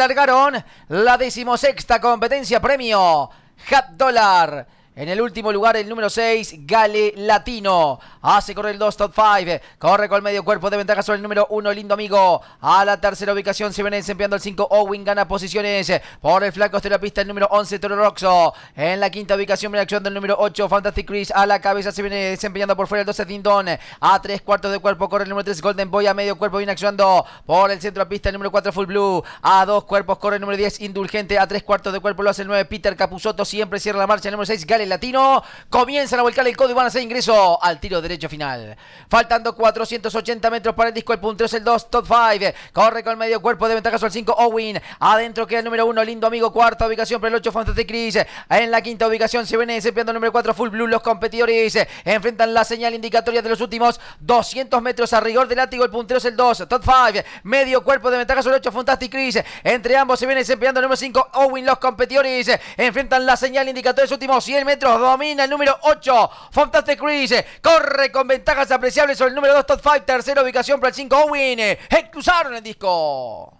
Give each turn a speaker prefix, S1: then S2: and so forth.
S1: largaron la decimosexta competencia premio Hat Dollar. En el último lugar, el número 6, Gale Latino. Hace correr el 2, top 5. Corre con el medio cuerpo de ventaja sobre el número 1, lindo amigo. A la tercera ubicación se viene desempeñando el 5, Owen gana posiciones. Por el flanco de la pista, el número 11, Toro Roxo. En la quinta ubicación, viene acción del número 8, Fantastic Chris. A la cabeza se viene desempeñando por fuera el 12, Dindon. A tres cuartos de cuerpo corre el número 3, Golden Boy. A medio cuerpo viene accionando por el centro de la pista, el número 4, Full Blue. A dos cuerpos corre el número 10, Indulgente. A tres cuartos de cuerpo lo hace el 9, Peter Capuzotto. Siempre cierra la marcha el número 6, Gale el latino. Comienzan a volcar el codo y van a hacer ingreso al tiro derecho final. Faltando 480 metros para el disco. El puntero es el 2, top 5. Corre con el medio cuerpo de ventaja el 5, Owen. Adentro queda el número 1, lindo amigo. Cuarta ubicación para el 8, Fantastic Chris. En la quinta ubicación se viene desempeñando el número 4, Full Blue. Los competidores enfrentan la señal indicatoria de los últimos 200 metros a rigor del látigo. El puntero es el 2, top 5. Medio cuerpo de ventaja sobre 8, Fantastic Chris. Entre ambos se viene desempeñando el número 5, Owen. Los competidores enfrentan la señal indicatoria de los últimos 100 metros. Domina el número 8. Fantastic Chris.
S2: Corre con ventajas apreciables sobre el número 2 Top Fight. Tercera ubicación para el 5 Owen. Cruzaron el disco.